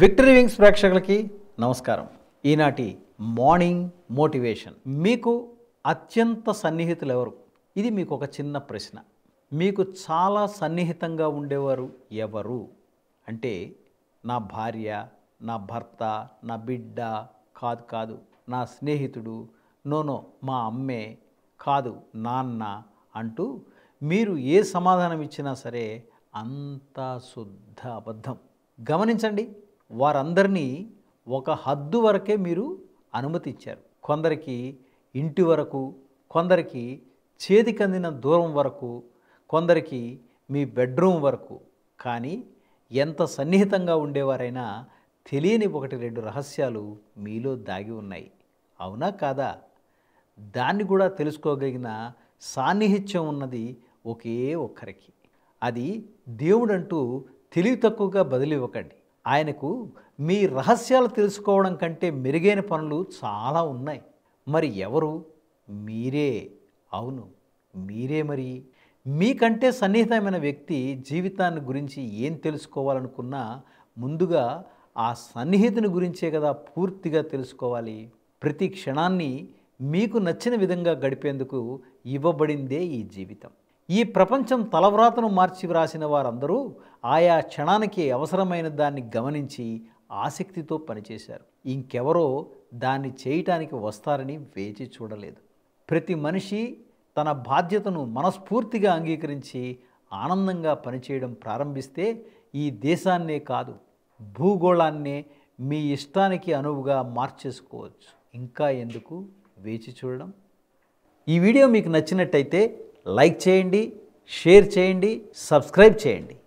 victory wings ప్రేక్షకులకి నమస్కారం ఈనాటి మార్నింగ్ మోటివేషన్ మీకు అత్యంత సన్నిహితులు ఎవరు ఇది మీకు ఒక చిన్న ప్రశ్న మీకు చాలా సన్నిహితంగా ఉండేవారు ఎవరు అంటే నా భార్య నా భర్త నా బిడ్డ కాదు కాదు నా స్నేహితుడు నోనో మా అమ్మే కాదు నాన్న అంటూ మీరు ఏ సమాధానం ఇచ్చినా సరే అంత శుద్ధ అబద్ధం గమనించండి వారందరినీ ఒక హద్దు వరకే మీరు అనుమతిచ్చారు కొందరికి ఇంటి వరకు కొందరికి చేతికందిన దూరం వరకు కొందరికి మీ బెడ్రూమ్ వరకు కానీ ఎంత సన్నిహితంగా ఉండేవారైనా తెలియని ఒకటి రెండు రహస్యాలు మీలో దాగి ఉన్నాయి అవునా కాదా దాన్ని కూడా తెలుసుకోగలిగిన సాన్నిహిత్యం ఉన్నది ఒకే ఒక్కరికి అది దేవుడంటూ తెలివి తక్కువగా బదిలివ్వకండి ఆయనకు మీ రహస్యాలు తెలుసుకోవడం కంటే మెరుగైన పనులు చాలా ఉన్నాయి మరి ఎవరు మీరే అవును మీరే మరి మీకంటే సన్నిహితమైన వ్యక్తి జీవితాన్ని గురించి ఏం తెలుసుకోవాలనుకున్నా ముందుగా ఆ సన్నిహితుని గురించే కదా పూర్తిగా తెలుసుకోవాలి ప్రతి క్షణాన్ని మీకు నచ్చిన విధంగా గడిపేందుకు ఇవ్వబడిందే ఈ జీవితం ఈ ప్రపంచం తలవ్రాతను మార్చి వ్రాసిన వారందరూ ఆయా క్షణానికి అవసరమైన దాన్ని గమనించి ఆసక్తితో పనిచేశారు ఇంకెవరో దాన్ని చేయటానికి వస్తారని వేచి చూడలేదు ప్రతి మనిషి తన బాధ్యతను మనస్ఫూర్తిగా అంగీకరించి ఆనందంగా పనిచేయడం ప్రారంభిస్తే ఈ దేశాన్నే కాదు భూగోళాన్నే మీ ఇష్టానికి అనువుగా మార్చేసుకోవచ్చు ఇంకా ఎందుకు వేచి చూడడం ఈ వీడియో మీకు నచ్చినట్టయితే లైక్ చేయండి షేర్ చేయండి సబ్స్క్రైబ్ చేయండి